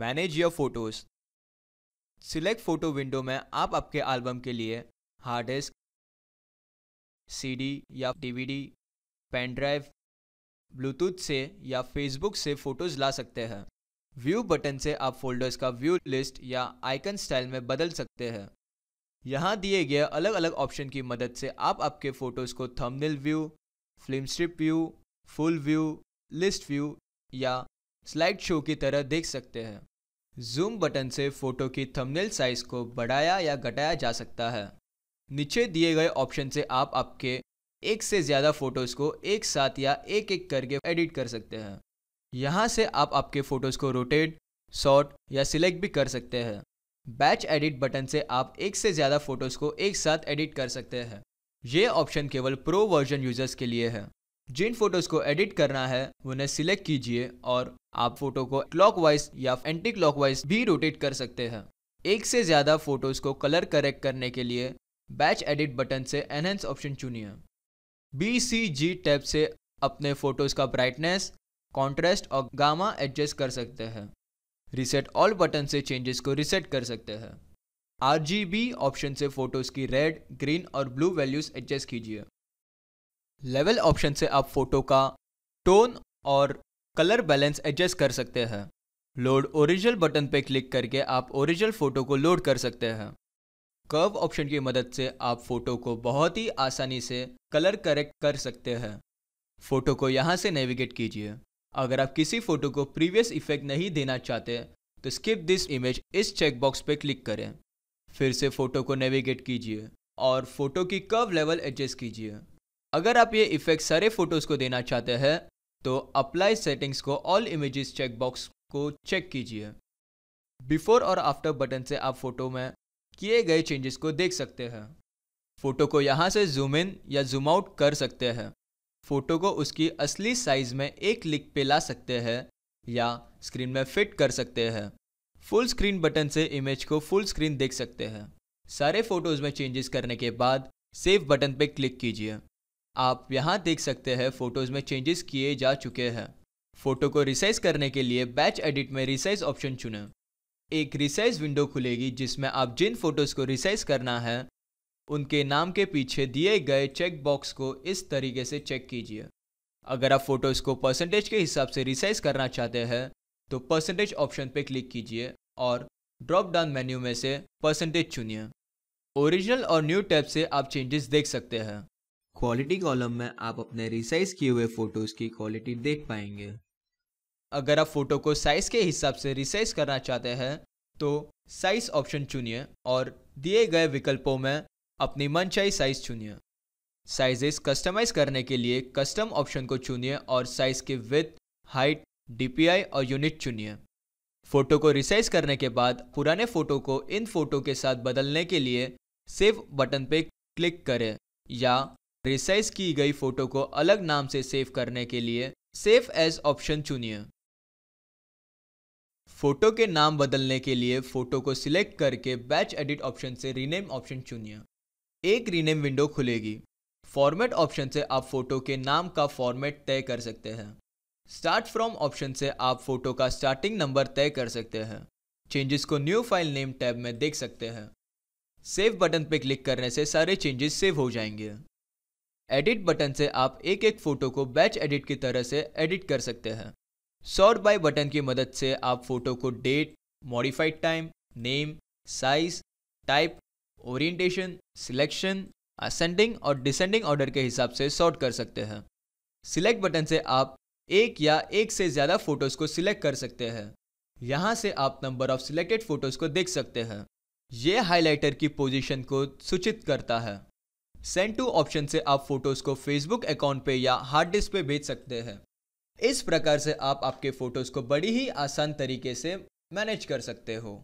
manage your photos select photo window में आप आपके एल्बम के लिए हार्ड डिस्क सीडी या डीवीडी, पेन ड्राइव ब्लूटूथ से या फेसबुक से फ़ोटोज़ ला सकते हैं व्यू बटन से आप फोल्डर्स का व्यू लिस्ट या आइकन स्टाइल में बदल सकते हैं यहाँ दिए गए अलग अलग ऑप्शन की मदद से आप आपके फ़ोटोज़ को thumbnail view film strip view full view list view या स्लाइड शो की तरह देख सकते हैं जूम बटन से फ़ोटो की थंबनेल साइज़ को बढ़ाया या घटाया जा सकता है नीचे दिए गए ऑप्शन से आप आपके एक से ज़्यादा फ़ोटोज़ को एक साथ या एक एक करके एडिट कर सकते हैं यहाँ से आप आपके फ़ोटोज़ को रोटेट शॉर्ट या सिलेक्ट भी कर सकते हैं बैच एडिट बटन से आप एक से ज़्यादा फ़ोटोज़ को एक साथ एडिट कर सकते हैं ये ऑप्शन केवल प्रो वर्जन यूज़र्स के लिए है जिन फोटोज को एडिट करना है उन्हें सिलेक्ट कीजिए और आप फोटो को क्लॉकवाइज या एंटी क्लॉकवाइज भी रोटेट कर सकते हैं एक से ज़्यादा फोटोज को कलर करेक्ट करने के लिए बैच एडिट बटन से एनहेंस ऑप्शन चुनिए बी सी जी टैब से अपने फोटोज का ब्राइटनेस कॉन्ट्रास्ट और गामा एडजस्ट कर सकते हैं रिसेट ऑल बटन से चेंजेस को रिसेट कर सकते हैं आर ऑप्शन से फोटोज की रेड ग्रीन और ब्लू वैल्यूज एडजस्ट कीजिए लेवल ऑप्शन से आप फोटो का टोन और कलर बैलेंस एडजस्ट कर सकते हैं लोड ओरिजिनल बटन पर क्लिक करके आप ओरिजिनल फ़ोटो को लोड कर सकते हैं कर्व ऑप्शन की मदद से आप फ़ोटो को बहुत ही आसानी से कलर करेक्ट कर सकते हैं फ़ोटो को यहाँ से नेविगेट कीजिए अगर आप किसी फ़ोटो को प्रीवियस इफेक्ट नहीं देना चाहते तो स्किप दिस इमेज इस चेकबॉक्स पर क्लिक करें फिर से फ़ोटो को नेविगेट कीजिए और फ़ोटो की कर्व लेवल एडजस्ट कीजिए अगर आप ये इफेक्ट सारे फोटोज को देना चाहते हैं तो अप्लाई सेटिंग्स को ऑल इमेजेस चेकबॉक्स को चेक कीजिए बिफोर और आफ्टर बटन से आप फोटो में किए गए चेंजेस को देख सकते हैं फोटो को यहाँ से जूम इन या जूम आउट कर सकते हैं फोटो को उसकी असली साइज में एक क्लिक पे ला सकते हैं या स्क्रीन में फिट कर सकते हैं फुल स्क्रीन बटन से इमेज को फुल स्क्रीन देख सकते हैं सारे फोटोज़ में चेंजेस करने के बाद सेव बटन पे क्लिक कीजिए आप यहाँ देख सकते हैं फोटोज़ में चेंजेस किए जा चुके हैं फोटो को रिसाइज करने के लिए बैच एडिट में रिसाइज ऑप्शन चुनें एक रिसाइज विंडो खुलेगी जिसमें आप जिन फोटोज़ को रिसाइज करना है उनके नाम के पीछे दिए गए चेक बॉक्स को इस तरीके से चेक कीजिए अगर आप फोटोज़ को परसेंटेज के हिसाब से रिसाइज करना चाहते हैं तो परसेंटेज ऑप्शन पर क्लिक कीजिए और ड्रॉप डाउन मेन्यू में से परसेंटेज चुनिए ओरिजिनल और न्यू टैब से आप चेंजेस देख सकते हैं क्वालिटी कॉलम में आप अपने रिसाइज किए हुए फोटोज की क्वालिटी देख पाएंगे अगर आप फोटो को साइज के हिसाब से रिसाइज करना चाहते हैं तो साइज ऑप्शन चुनिए और दिए गए विकल्पों में अपनी मनचाही साइज चुनिए साइजेस कस्टमाइज करने के लिए कस्टम ऑप्शन को चुनिए और साइज की विथ हाइट डीपीआई और यूनिट चुनिए फोटो को रिसाइज करने के बाद पुराने फोटो को इन फोटो के साथ बदलने के लिए सेव बटन पे क्लिक करें या रिसाइज की गई फोटो को अलग नाम से सेव करने के लिए सेव एज ऑप्शन चुनिए फोटो के नाम बदलने के लिए फोटो को सिलेक्ट करके बैच एडिट ऑप्शन से रीनेम ऑप्शन चुनिए एक रीनेम विंडो खुलेगी फॉर्मेट ऑप्शन से आप फोटो के नाम का फॉर्मेट तय कर सकते हैं स्टार्ट फ्रॉम ऑप्शन से आप फोटो का स्टार्टिंग नंबर तय कर सकते हैं चेंजेस को न्यू फाइल नेम टैब में देख सकते हैं सेव बटन पर क्लिक करने से सारे चेंजेस सेव हो जाएंगे एडिट बटन से आप एक एक फ़ोटो को बैच एडिट की तरह से एडिट कर सकते हैं सॉर्ट बाय बटन की मदद से आप फ़ोटो को date modified time name size type orientation, selection ascending और डिसेंडिंग ऑर्डर के हिसाब से सॉर्ट कर सकते हैं सिलेक्ट बटन से आप एक या एक से ज़्यादा फ़ोटोज़ को सिलेक्ट कर सकते हैं यहाँ से आप नंबर ऑफ सिलेक्टेड फ़ोटोज़ को देख सकते हैं ये हाइलाइटर की पोजीशन को सूचित करता है सेंड टू ऑप्शन से आप फोटोज को फेसबुक अकाउंट पे या हार्ड डिस्क पे भेज सकते हैं इस प्रकार से आप आपके फोटोज को बड़ी ही आसान तरीके से मैनेज कर सकते हो